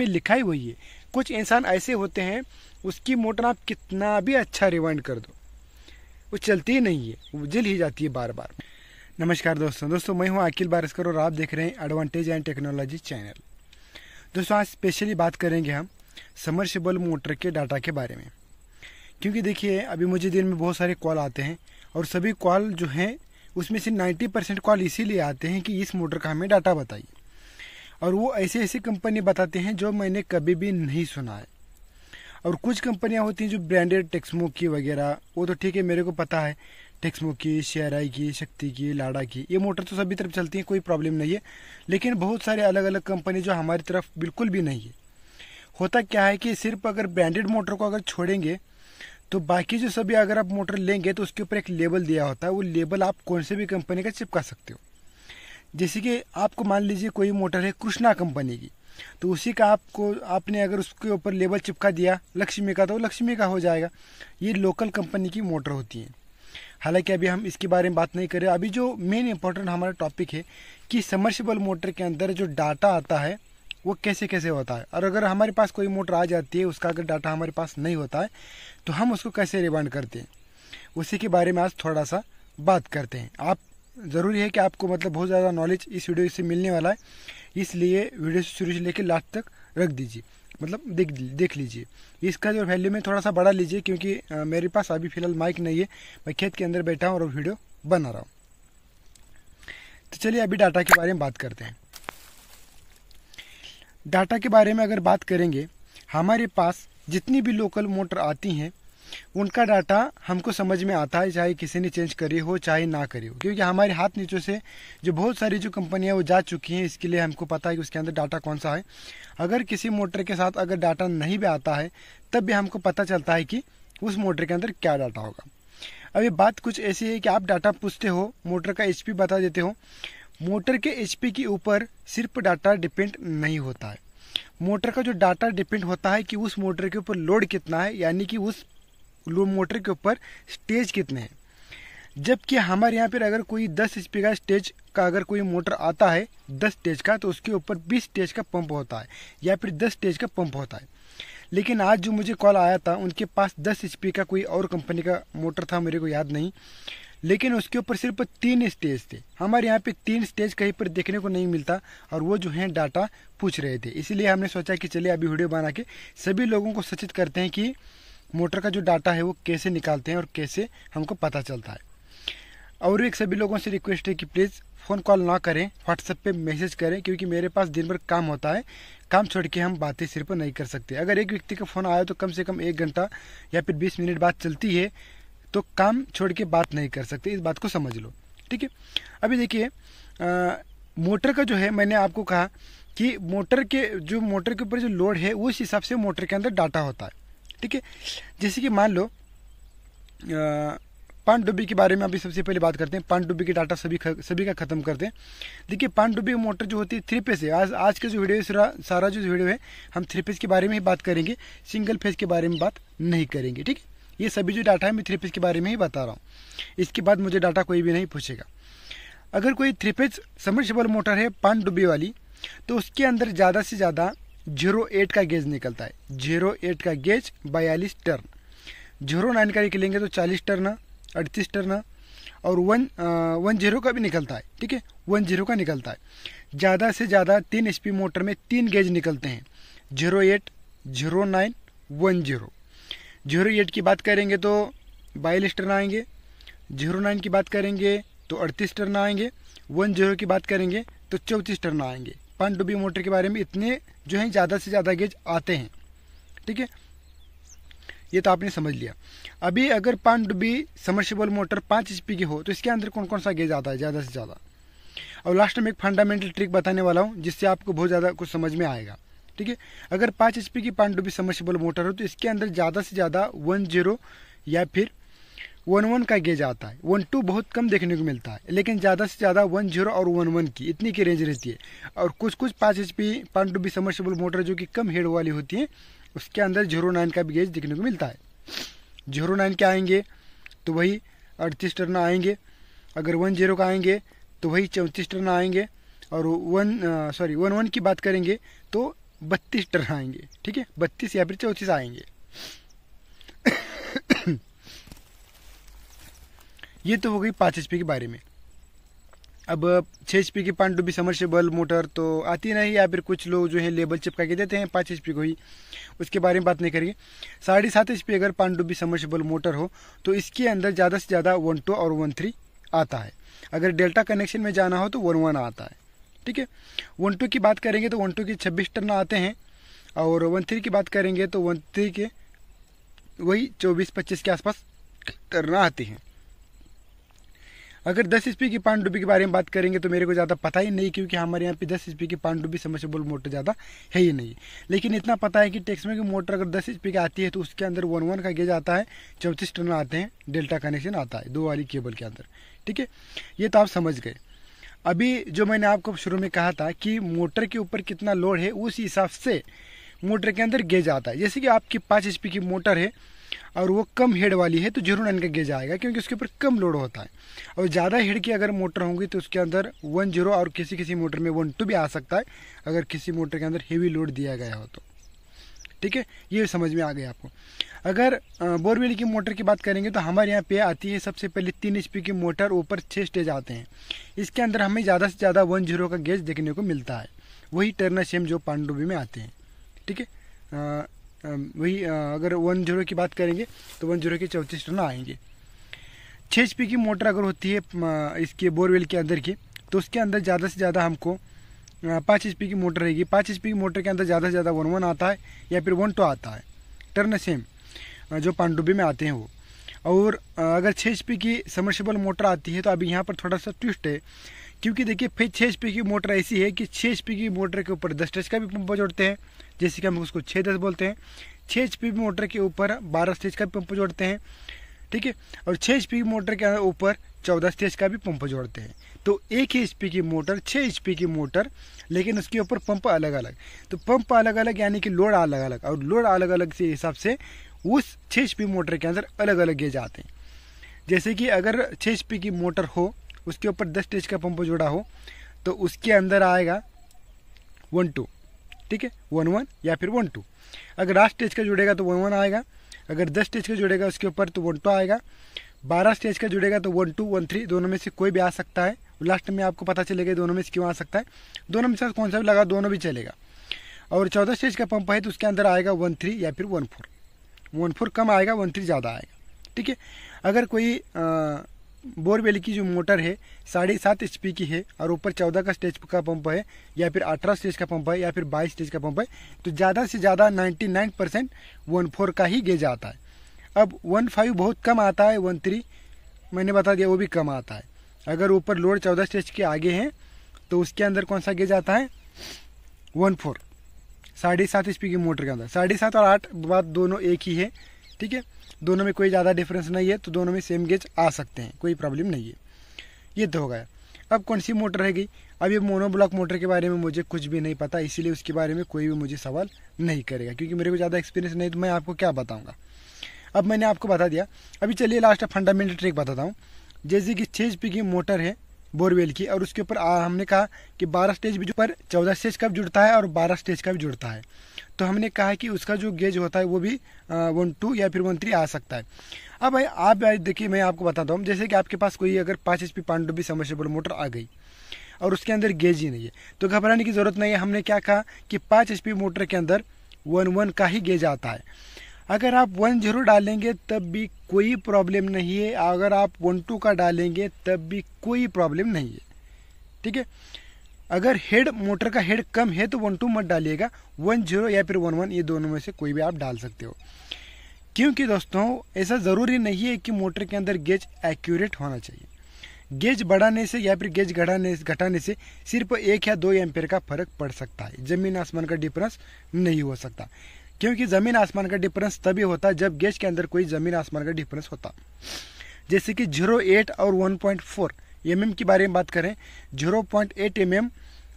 में लिखा ही वही है कुछ इंसान ऐसे होते हैं उसकी मोटर आप कितना भी अच्छा रिवाइंड कर दो वो चलती ही नहीं है वो जल ही जाती है बार बार नमस्कार दोस्तों दोस्तों मैं हूं अखिल बारस्कर और आप देख रहे हैं एडवांटेज एंड टेक्नोलॉजी चैनल दोस्तों आज स्पेशली बात करेंगे हम समरसेबल मोटर के डाटा के बारे में क्योंकि देखिए अभी मुझे दिन में बहुत सारे कॉल आते हैं और सभी कॉल जो हैं उसमें से 90 परसेंट कॉल इसीलिए आते हैं कि इस मोटर का हमें डाटा बताइए और वो ऐसी ऐसी कंपनी बताते हैं जो मैंने कभी भी नहीं सुना है और कुछ कंपनियां होती हैं जो ब्रांडेड टेक्समो की वगैरह वो तो ठीक है मेरे को पता है टेक्समो की शेयर की शक्ति की लाडा की ये मोटर तो सभी तरफ चलती हैं कोई प्रॉब्लम नहीं है लेकिन बहुत सारे अलग अलग कंपनी जो हमारी तरफ बिल्कुल भी नहीं है होता क्या है कि सिर्फ अगर ब्रांडेड मोटर को अगर छोड़ेंगे तो बाकी जो सभी अगर आप मोटर लेंगे तो उसके ऊपर एक लेबल दिया होता है वो लेबल आप कौन से भी कंपनी का चिपका सकते हो जैसे कि आपको मान लीजिए कोई मोटर है कृष्णा कंपनी की तो उसी का आपको आपने अगर उसके ऊपर लेबल चिपका दिया लक्ष्मी का तो लक्ष्मी का हो जाएगा ये लोकल कंपनी की मोटर होती है हालांकि अभी हम इसके बारे में बात नहीं कर रहे अभी जो मेन इम्पोर्टेंट हमारा टॉपिक है कि समर्सिबल मोटर के अंदर जो डाटा आता है वो कैसे कैसे होता है और अगर हमारे पास कोई मोटर आ जाती है उसका अगर डाटा हमारे पास नहीं होता है तो हम उसको कैसे रिबाउंड करते हैं उसी के बारे में आज थोड़ा सा बात करते हैं आप ज़रूरी है कि आपको मतलब बहुत ज़्यादा नॉलेज इस वीडियो से मिलने वाला है इसलिए वीडियो से शुरू से लेकर लास्ट तक रख दीजिए मतलब देख देख लीजिए इसका जो वैल्यू में थोड़ा सा बढ़ा लीजिए क्योंकि मेरे पास अभी फ़िलहाल माइक नहीं है मैं खेत के अंदर बैठा हूँ और वीडियो बना रहा हूँ तो चलिए अभी डाटा के बारे में बात करते हैं डाटा के बारे में अगर बात करेंगे हमारे पास जितनी भी लोकल मोटर आती हैं उनका डाटा हमको समझ में आता है चाहे किसी ने चेंज करी हो चाहे ना करी हो क्योंकि हमारे हाथ नीचे से जो बहुत सारी जो कंपनियां वो जा चुकी हैं इसके लिए हमको पता है कि उसके अंदर डाटा कौन सा है अगर किसी मोटर के साथ अगर डाटा नहीं भी आता है तब भी हमको पता चलता है कि उस मोटर के अंदर क्या डाटा होगा अब ये बात कुछ ऐसी है कि आप डाटा पूछते हो मोटर का एच बता देते हो मोटर के एच के ऊपर सिर्फ डाटा डिपेंड नहीं होता है मोटर का जो डाटा डिपेंड होता है कि उस मोटर के ऊपर लोड कितना है यानी कि उस लो मोटर के ऊपर स्टेज कितने हैं जबकि हमारे यहाँ पर अगर कोई 10 एच का स्टेज का अगर कोई मोटर आता है 10 स्टेज का तो उसके ऊपर 20 स्टेज का पंप होता है या फिर 10 स्टेज का पंप होता है लेकिन आज जो मुझे कॉल आया था उनके पास 10 एच का कोई और कंपनी का मोटर था मेरे को याद नहीं लेकिन उसके ऊपर सिर्फ तीन स्टेज थे हमारे यहाँ पे तीन स्टेज कहीं पर देखने को नहीं मिलता और वो जो है डाटा पूछ रहे थे इसीलिए हमने सोचा कि चलिए अभी वीडियो बना के सभी लोगों को सचेत करते हैं कि मोटर का जो डाटा है वो कैसे निकालते हैं और कैसे हमको पता चलता है और एक सभी लोगों से रिक्वेस्ट है कि प्लीज़ फ़ोन कॉल ना करें व्हाट्सएप पे मैसेज करें क्योंकि मेरे पास दिन भर काम होता है काम छोड़ के हम बातें सिर्फ नहीं कर सकते अगर एक व्यक्ति का फ़ोन आया तो कम से कम एक घंटा या फिर बीस मिनट बात चलती है तो काम छोड़ के बात नहीं कर सकते इस बात को समझ लो ठीक है अभी देखिए मोटर का जो है मैंने आपको कहा कि मोटर के जो मोटर के ऊपर जो लोड है उस हिसाब से मोटर के अंदर डाटा होता है ठीक है जैसे कि मान लो पानडुब्बी के बारे में अभी सबसे पहले बात करते हैं पानडुब्बी के डाटा सभी ख, सभी का खत्म करते हैं देखिए पानडुब्बी मोटर जो होती है थ्री पेज है आज आज का जो वीडियो है सारा, सारा जो वीडियो है हम थ्री पेज के बारे में ही बात करेंगे सिंगल फेज के बारे में बात नहीं करेंगे ठीक है ये सभी जो डाटा है मैं थ्री फेज के बारे में ही बता रहा हूँ इसके बाद मुझे डाटा कोई भी नहीं पूछेगा अगर कोई थ्री फेज समर्सेबल मोटर है पानडुब्बी वाली तो उसके अंदर ज़्यादा से ज़्यादा जीरो एट का गेज निकलता है जीरो एट का गेज बयालीस टर्न जीरो नाइन का निकलेंगे तो चालीस टर्न अड़तीस टर्न और वन आ, वन जीरो का भी निकलता है ठीक है वन जीरो का निकलता है ज़्यादा से ज़्यादा तीन स्पीड मोटर में तीन गेज निकलते हैं zero eight zero nine one zero zero eight की बात करेंगे तो बयालीस टर्न आएंगे जीरो नाइन की बात करेंगे तो अड़तीस टर्न आएंगे वन जीरो की बात करेंगे तो चौंतीस टर्न आएंगे डुबी मोटर के बारे में इतने जो है ज़्यादा से ज़्यादा गेज आते हैं ठीक है ये तो आपने समझ लिया अभी अगर डुबी समर्सिबल मोटर पाँच एच की हो तो इसके अंदर कौन कौन सा गेज आता है ज़्यादा से ज़्यादा और लास्ट में एक फंडामेंटल ट्रिक बताने वाला हूँ जिससे आपको बहुत ज़्यादा कुछ समझ में आएगा ठीक है अगर पाँच एच की पानडुब्बी समर्सिबल मोटर हो तो इसके अंदर ज़्यादा से ज़्यादा वन जीरो या फिर वन वन का गेज आता है वन टू बहुत कम देखने को मिलता है लेकिन ज़्यादा से ज़्यादा वन जीरो और वन वन की इतनी की रेंज रहती है और कुछ कुछ पाँच एच पी टू बी समर्सेबल मोटर जो कि कम हेड वाली होती है उसके अंदर जीरो नाइन का भी गेज देखने को मिलता है जीरो नाइन के आएंगे तो वही अड़तीस टर्न आएंगे अगर वन जीरो का आएंगे तो वही चौंतीस टर्न आएंगे और वन सॉरी वन वन की बात करेंगे तो बत्तीस टर्न आएंगे ठीक है बत्तीस या फिर चौंतीस आएंगे ये तो हो गई पाँच एच के बारे में अब छः एच की पानडुब्बी समरसेबल मोटर तो आती नहीं या फिर कुछ लोग जो है लेबल चिपका के देते हैं पाँच एच को ही उसके बारे में बात नहीं करेंगे साढ़े सात एच अगर पानडुब्बी समरसेबल मोटर हो तो इसके अंदर ज़्यादा से ज़्यादा वन टू और वन थ्री आता है अगर डेल्टा कनेक्शन में जाना हो तो वन वन आता है ठीक है वन टू की बात करेंगे तो वन टू के छब्बीस टन आते हैं और वन थ्री की बात करेंगे तो वन थ्री के वही चौबीस पच्चीस के आसपास टर्न आती हैं अगर दस एच की पानडुब्बी के बारे में बात करेंगे तो मेरे को ज़्यादा पता ही नहीं क्योंकि हमारे यहाँ पे दस एच की पानडुब्बी समर्सेबल मोटर ज़्यादा है ही नहीं लेकिन इतना पता है कि टेक्स में की मोटर अगर दस एच की आती है तो उसके अंदर वन वन का गेज आता है चौंतीस टन आते हैं डेल्टा कनेक्शन आता है दो वाली केबल के अंदर ठीक है ये तो आप समझ गए अभी जो मैंने आपको शुरू में कहा था कि मोटर के ऊपर कितना लोड है उस हिसाब से मोटर के अंदर गेज आता है जैसे कि आपकी पाँच एच की मोटर है और वो कम हेड वाली है तो जरूर एन का गेज आएगा क्योंकि उसके ऊपर कम लोड होता है और ज़्यादा हेड की अगर मोटर होंगी तो उसके अंदर वन जीरो और किसी किसी मोटर में वन टू भी आ सकता है अगर किसी मोटर के अंदर हेवी लोड दिया गया हो तो ठीक है ये समझ में आ गया आपको अगर बोरवेल की मोटर की बात करेंगे तो हमारे यहाँ पे आती है सबसे पहले तीन एच की मोटर ऊपर छः स्टेज आते हैं इसके अंदर हमें ज़्यादा से ज़्यादा वन जीरो का गेज देखने को मिलता है वही टर्नर सेम जो पांडुबी में आते हैं ठीक है वही अगर वन जीरो की बात करेंगे तो वन जीरो के चौंतीस टन आएंगे छः एच की मोटर अगर होती है इसके बोरवेल के अंदर की तो उसके अंदर ज़्यादा से ज़्यादा हमको पाँच एच की मोटर रहेगी पाँच एच की मोटर के अंदर ज़्यादा से ज़्यादा वन वन आता है या फिर वन टू आता है टर्न सेम जो पांडुबी में आते हैं वो और अगर छः एच की समर्सेबल मोटर आती है तो अभी यहाँ पर थोड़ा सा ट्विस्ट है क्योंकि देखिए फिर छः एच की मोटर ऐसी है कि छः एच की मोटर के ऊपर दस स्टेज का भी पंप जोड़ते हैं जैसे कि हम उसको छः दस बोलते हैं छः एच मोटर के ऊपर बारह स्टेज का भी पंप जोड़ते हैं ठीक है और छः एच मोटर के ऊपर चौदह स्टेज का भी पंप जोड़ते हैं तो एक ही एच की मोटर छः एच की मोटर लेकिन उसके ऊपर पंप अलग अलग तो पंप अलग अलग यानी कि लोड अलग अलग और लोड अलग अलग से हिसाब से उस छः एच मोटर के अंदर अलग अलग गेज आते हैं जैसे कि अगर छः एच की मोटर हो उसके ऊपर दस स्टेज का पंप जोड़ा हो तो उसके अंदर आएगा वन टू ठीक है वन वन या फिर वन टू अगर आठ स्टेज का जुड़ेगा तो वन वन आएगा अगर दस स्टेज का जुड़ेगा उसके ऊपर तो वन टू आएगा बारह स्टेज का जुड़ेगा तो वन टू वन थ्री दोनों में से कोई भी आ सकता है लास्ट में आपको पता चलेगा दोनों में से क्यों आ सकता है दोनों में से कौन सा भी लगा दोनों भी चलेगा और चौदह स्टेज का पंप है तो उसके अंदर आएगा वन थ्री या फिर वन फोर वन फोर कम आएगा वन थ्री ज़्यादा आएगा ठीक है अगर कोई आ, बोरवेल की जो मोटर है साढ़े सात एच की है और ऊपर चौदह का स्टेज का पंप है या फिर अठारह स्टेज का पंप है या फिर बाईस स्टेज का पंप है तो ज़्यादा से ज़्यादा ninety nine percent one four का ही गेज आता है अब वन फाइव बहुत कम आता है वन थ्री मैंने बता दिया वो भी कम आता है अगर ऊपर लोड चौदह स्टेज के आगे हैं तो उसके अंदर कौन सा गेज आता है वन फोर साढ़े सात एच की मोटर के अंदर साढ़े सात और आठ बात दोनों एक ही है ठीक है दोनों में कोई ज़्यादा डिफरेंस नहीं है तो दोनों में सेम गेज आ सकते हैं कोई प्रॉब्लम नहीं है ये तो हो गया अब कौन सी मोटर है गई अब ये मोनोब्लॉक मोटर के बारे में मुझे कुछ भी नहीं पता इसीलिए उसके बारे में कोई भी मुझे सवाल नहीं करेगा क्योंकि मेरे को ज़्यादा एक्सपीरियंस नहीं तो मैं आपको क्या बताऊँगा अब मैंने आपको बता दिया अभी चलिए लास्ट फंडामेंटल ट्रिक बताता हूँ जैसे कि छः पी की मोटर है बोरवेल की और उसके ऊपर हमने कहा कि बारह स्टेज भी पर चौदह स्टेज का भी जुड़ता है और बारह स्टेज का भी जुड़ता है तो हमने कहा कि उसका जो गेज होता है वो भी वन टू या फिर वन थ्री आ सकता है अब भाई आप देखिए मैं आपको बताता हूँ जैसे कि आपके पास कोई अगर पाँच एच पी पांडुबी समर्सेबल मोटर आ गई और उसके अंदर गेज ही नहीं है तो घबराने की ज़रूरत नहीं है हमने क्या कहा कि पाँच एच मोटर के अंदर वन वन का ही गेज आता है अगर आप वन जीरो डालेंगे तब भी कोई प्रॉब्लम नहीं है अगर आप वन टू का डालेंगे तब भी कोई प्रॉब्लम नहीं है ठीक है अगर हेड मोटर का हेड कम है तो वन टू मत डालिएगा वन जीरो या फिर वन वन ये दोनों में से कोई भी आप डाल सकते हो क्योंकि दोस्तों ऐसा ज़रूरी नहीं है कि मोटर के अंदर गेज एक्यूरेट होना चाहिए गेज बढ़ाने से या फिर गेज घटाने घटाने से सिर्फ एक या दो एम्पेयर का फर्क पड़ सकता है ज़मीन आसमान का डिफरेंस नहीं हो सकता क्योंकि ज़मीन आसमान का डिफरेंस तभी होता है जब गैस के अंदर कोई ज़मीन आसमान का डिफरेंस होता जैसे कि जीरो एट और one point four M M के बारे में बात करें zero point eight M M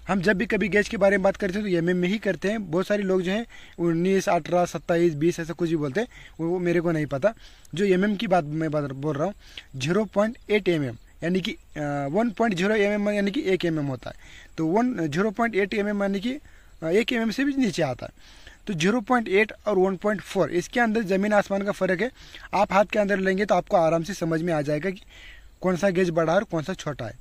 हम जब भी कभी गैस के बारे में बात करते हैं तो एम एम में ही करते हैं बहुत सारे लोग जो हैं उन्नीस अठारह सत्ताईस बीस ऐसा कुछ भी बोलते हैं वो मेरे को नहीं पता जो एम एम की बात मैं बात बोल रहा हूँ zero point eight M M यानी कि one point zero M M यानी कि एक एम एम होता है तो one zero point eight M M यानी कि एक एम एम से भी नीचे आता है तो 0.8 और 1.4 इसके अंदर ज़मीन आसमान का फ़र्क है आप हाथ के अंदर लेंगे तो आपको आराम से समझ में आ जाएगा कि कौन सा गेज बड़ा है और कौन सा छोटा है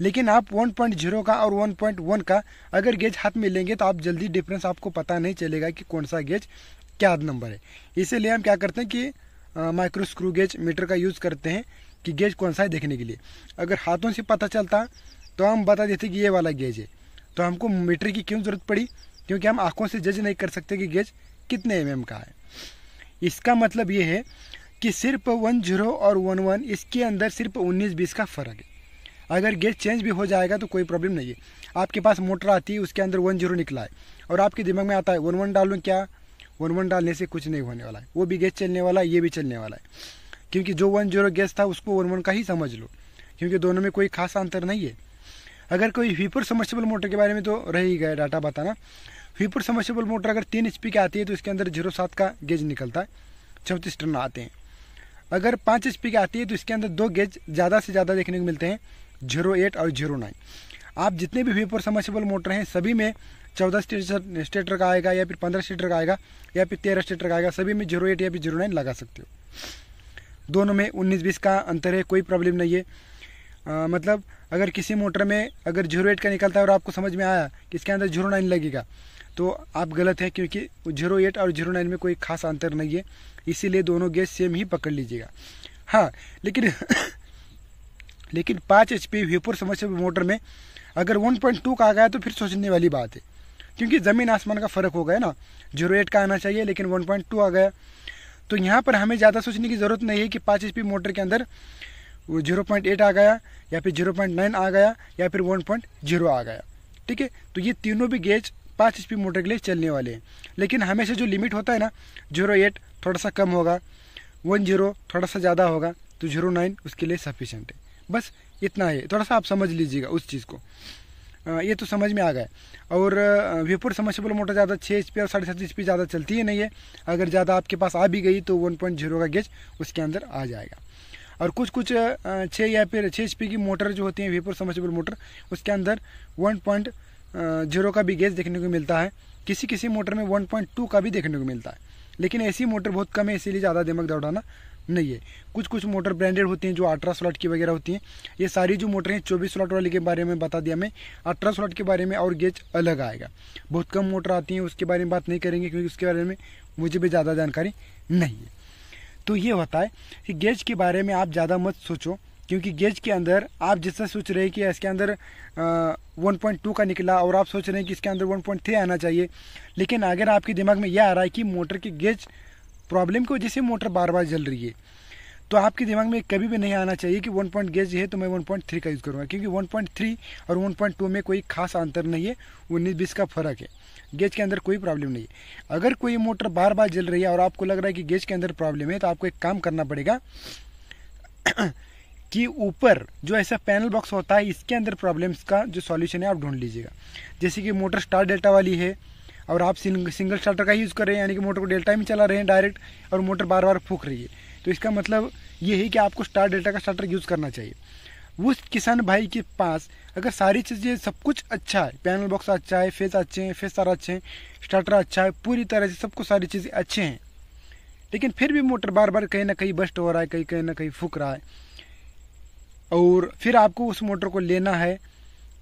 लेकिन आप 1.0 का और 1.1 का अगर गेज हाथ में लेंगे तो आप जल्दी डिफरेंस आपको पता नहीं चलेगा कि कौन सा गेज क्या नंबर है इसीलिए हम क्या करते हैं कि माइक्रो स्क्रू गेज मीटर का यूज़ करते हैं कि गेज कौन सा है देखने के लिए अगर हाथों से पता चलता तो हम बता देते कि ये वाला गेज है तो हमको मीटर की क्यों ज़रूरत पड़ी क्योंकि हम आंखों से जज नहीं कर सकते कि गेज कितने एम का है इसका मतलब ये है कि सिर्फ वन जीरो और वन वन इसके अंदर सिर्फ उन्नीस बीस का फ़र्क है अगर गेज चेंज भी हो जाएगा तो कोई प्रॉब्लम नहीं है आपके पास मोटर आती है उसके अंदर वन जीरो निकला है और आपके दिमाग में आता है वन वन डालूँ क्या वन वन डालने से कुछ नहीं होने वाला है वो भी गेज चलने वाला है ये भी चलने वाला है क्योंकि जो वन जीरो गेज था उसको वन वन का ही समझ लो क्योंकि दोनों में कोई खास अंतर नहीं है अगर कोई हीपर समर्सेबल मोटर के बारे में तो रह ही गया डाटा बताना ह्यूपर समर्सेबल मोटर अगर तीन एच की आती है तो इसके अंदर जीरो सात का गेज निकलता है चौंतीस टन आते हैं अगर पाँच एच की आती है तो इसके अंदर दो गेज ज़्यादा से ज़्यादा देखने को मिलते हैं जीरो एट और जीरो नाइन आप जितने भी व्हीपर समर्सेबल मोटर हैं सभी में चौदह स्टेटर का आएगा या फिर पंद्रह स्टेटर का आएगा या फिर तेरह स्टेटर का आएगा सभी में जीरो एट या फिर जीरो नाइन लगा सकते हो दोनों में उन्नीस बीस का अंतर है कोई प्रॉब्लम नहीं है आ, मतलब अगर किसी मोटर में अगर जीरो एट का निकलता है और आपको समझ में आया कि इसके अंदर जीरो नाइन लगेगा तो आप गलत हैं क्योंकि जीरो एट और जीरो नाइन में कोई खास अंतर नहीं है इसीलिए दोनों गैस सेम ही पकड़ लीजिएगा हाँ लेकिन लेकिन पाँच एच पी वेपर मोटर में अगर वन पॉइंट टू का आ गया तो फिर सोचने वाली बात है क्योंकि ज़मीन आसमान का फ़र्क हो गया ना जीरो एट का आना चाहिए लेकिन वन पॉइंट टू आ गया तो यहाँ पर हमें ज़्यादा सोचने की ज़रूरत नहीं है कि पाँच एच मोटर के अंदर वो जीरो पॉइंट एट आ गया या फिर जीरो पॉइंट नाइन आ गया या फिर वन पॉइंट जीरो आ गया ठीक है तो ये तीनों भी गेज पाँच एच मोटर के लिए चलने वाले हैं लेकिन हमेशा जो लिमिट होता है ना जीरो एट थोड़ा सा कम होगा वन जीरो थोड़ा सा ज़्यादा होगा तो जीरो नाइन उसके लिए सफिशेंट है बस इतना है थोड़ा सा आप समझ लीजिएगा उस चीज़ को ये तो समझ में आ गया और विपुर समर्सेबल मोटर ज़्यादा छः एच और साढ़े सात एच ज़्यादा चलती ही नहीं है अगर ज़्यादा आपके पास आ भी गई तो वन पॉइंट जीरो का गेज उसके अंदर आ जाएगा और कुछ कुछ छः या फिर छः एच की मोटर जो होती हैं वेपर समर्सेबल मोटर उसके अंदर वन पॉइंट जीरो का भी गैस देखने को मिलता है किसी किसी मोटर में 1.2 का भी देखने को मिलता है लेकिन ऐसी मोटर बहुत कम है इसीलिए ज़्यादा दिमाग दौड़ाना नहीं है कुछ कुछ मोटर ब्रांडेड होती हैं जो अठारह स्लॉट की वगैरह होती हैं ये सारी जो मोटर हैं चौबीस स्लॉट वाली के बारे में बता दिया मैं अठारह स्लॉट के बारे में और गेज अलग आएगा बहुत कम मोटर आती हैं उसके बारे में बात नहीं करेंगे क्योंकि उसके बारे में मुझे भी ज़्यादा जानकारी नहीं है तो ये होता है कि गेज के बारे में आप ज़्यादा मत सोचो क्योंकि गेज के अंदर आप जिससे सोच रहे हैं कि इसके अंदर वन पॉइंट टू का निकला और आप सोच रहे हैं कि इसके अंदर वन पॉइंट थ्री आना चाहिए लेकिन अगर आपके दिमाग में यह आ रहा है कि मोटर के गेज प्रॉब्लम की वजह से मोटर बार बार जल रही है तो आपके दिमाग में कभी भी नहीं आना चाहिए कि वन पॉइंट गेज है तो मैं वन पॉइंट थ्री का यूज़ करूँगा क्योंकि वन पॉइंट थ्री और वन पॉइंट टू में कोई खास अंतर नहीं है उन्नीस बीस का फर्क है गेज के अंदर कोई प्रॉब्लम नहीं है अगर कोई मोटर बार बार जल रही है और आपको लग रहा है कि गेज के अंदर प्रॉब्लम है तो आपको एक काम करना पड़ेगा कि ऊपर जो ऐसा पैनल बॉक्स होता है इसके अंदर प्रॉब्लम्स का जो सॉल्यूशन है आप ढूंढ लीजिएगा जैसे कि मोटर स्टार डेल्टा वाली है और आप सिंग, सिंगल स्टार्टर का यूज़ कर रहे हैं यानी कि मोटर को डेल्टा में चला रहे हैं डायरेक्ट और मोटर बार बार फूक रही है तो इसका मतलब ये है कि आपको स्टार डेल्टा का स्टार्टर यूज़ करना चाहिए उस किसान भाई के पास अगर सारी चीज़ें सब कुछ अच्छा है पैनल बॉक्स अच्छा है फेस अच्छे हैं फेस सारा अच्छे हैं स्टार्टर अच्छा है पूरी तरह से सबको सारी चीज़ें अच्छे हैं लेकिन फिर भी मोटर बार बार कहीं ना कहीं बस्ट हो रहा है कहीं कहीं ना कहीं फूक रहा है और फिर आपको उस मोटर को लेना है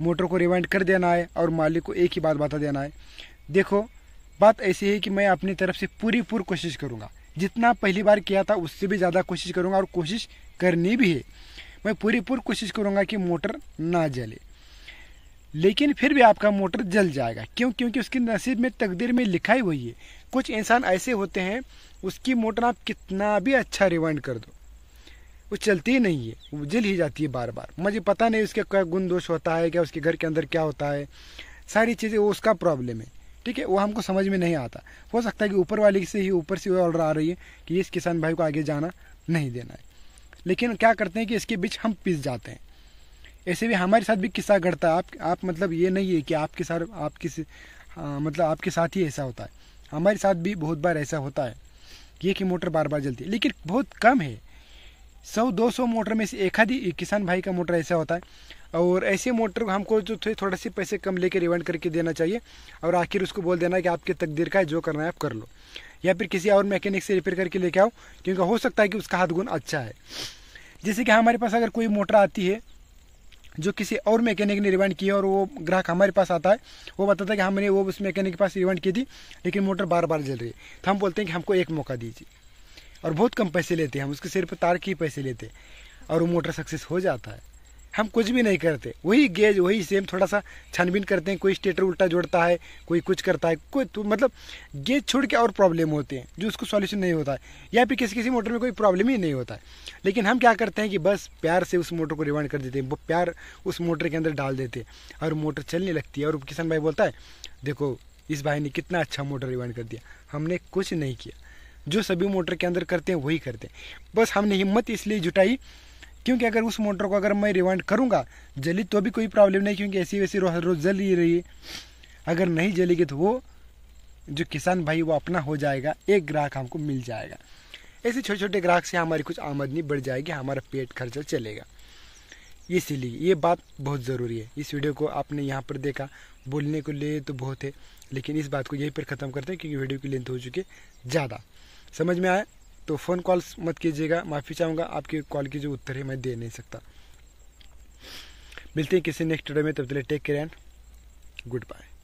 मोटर को रिवाइंड कर देना है और मालिक को एक ही बात बता देना है देखो बात ऐसी है कि मैं अपनी तरफ से पूरी पूरी कोशिश करूँगा जितना पहली बार किया था उससे भी ज़्यादा कोशिश करूँगा और कोशिश करनी भी है मैं पूरी पूरी कोशिश करूँगा कि मोटर ना जले लेकिन फिर भी आपका मोटर जल जाएगा क्यों क्योंकि उसकी नसीब में तकदीर में लिखा ही हुई है कुछ इंसान ऐसे होते हैं उसकी मोटर आप कितना भी अच्छा रिवाइंड कर दो वो चलती ही नहीं है वो जल ही जाती है बार बार मुझे पता नहीं उसके क्या गुण दोष होता है क्या उसके घर के अंदर क्या होता है सारी चीज़ें वो उसका प्रॉब्लम है ठीक है वो हमको समझ में नहीं आता हो सकता है कि ऊपर वाले से ही ऊपर से वो ऑर्डर आ रही है कि इस किसान भाई को आगे जाना नहीं देना है लेकिन क्या करते हैं कि इसके बीच हम पिस जाते हैं ऐसे भी हमारे साथ भी किस्सा घटता है आप आप मतलब ये नहीं है कि आपके साथ आप किसी मतलब आपके साथ ही ऐसा होता है हमारे साथ भी बहुत बार ऐसा होता है ये कि मोटर बार बार जलती है लेकिन बहुत कम है सौ दो सौ मोटर में से एक आधी किसान भाई का मोटर ऐसा होता है और ऐसे मोटर को हमको जो थोड़े थोड़े से पैसे कम लेके रिवाइंड करके देना चाहिए और आखिर उसको बोल देना कि आपके तकदीर का है जो करना है आप कर लो या फिर किसी और मैकेनिक से रिपेयर करके लेके आओ क्योंकि हो सकता है कि उसका हाथ गुण अच्छा है जैसे कि हमारे पास अगर कोई मोटर आती है जो किसी और मैकेनिक ने रिवाइंड किया और वो ग्राहक हमारे पास आता है वो बताता है कि हमने वो उस मैकेनिक के पास रिवाइंड की थी लेकिन मोटर बार बार जल रही है तो हम बोलते हैं कि हमको एक मौका दीजिए और बहुत कम पैसे लेते हैं हम उसके सिर पर तार के पैसे लेते और वो मोटर सक्सेस हो जाता है हम कुछ भी नहीं करते वही गेज वही सेम थोड़ा सा छानबीन करते हैं कोई स्टेटर उल्टा जोड़ता है कोई कुछ करता है कोई तो मतलब गेज छोड़ के और प्रॉब्लम होते हैं जो उसको सॉल्यूशन नहीं होता है या फिर किसी किसी मोटर में कोई प्रॉब्लम ही नहीं होता है लेकिन हम क्या करते हैं कि बस प्यार से उस मोटर को रिवाइंड कर देते हैं वो प्यार उस मोटर के अंदर डाल देते हैं और मोटर चलने लगती है और किसान भाई बोलता है देखो इस भाई ने कितना अच्छा मोटर रिवाइंड कर दिया हमने कुछ नहीं किया जो सभी मोटर के अंदर करते हैं वही करते हैं बस हमने हिम्मत इसलिए जुटाई क्योंकि अगर उस मोटर को अगर मैं रिवाइंड करूँगा जली तो भी कोई प्रॉब्लम नहीं क्योंकि ऐसी वैसी रोज रोज जल ही रही है अगर नहीं जलेगी तो वो जो किसान भाई वो अपना हो जाएगा एक ग्राहक हमको मिल जाएगा ऐसे छोटे छोटे ग्राहक से हमारी कुछ आमदनी बढ़ जाएगी हमारा पेट खर्चा चलेगा इसीलिए ये बात बहुत ज़रूरी है इस वीडियो को आपने यहाँ पर देखा बोलने को लिए तो बहुत है लेकिन इस बात को यहीं पर ख़त्म करते हैं क्योंकि वीडियो की लेंथ हो चुकी है ज़्यादा समझ में आए तो फ़ोन कॉल्स मत कीजिएगा माफ़ी चाहूँगा आपके कॉल की जो उत्तर है मैं दे नहीं सकता मिलते हैं किसी नेक्स्ट वीडियो में तब तक take care and good bye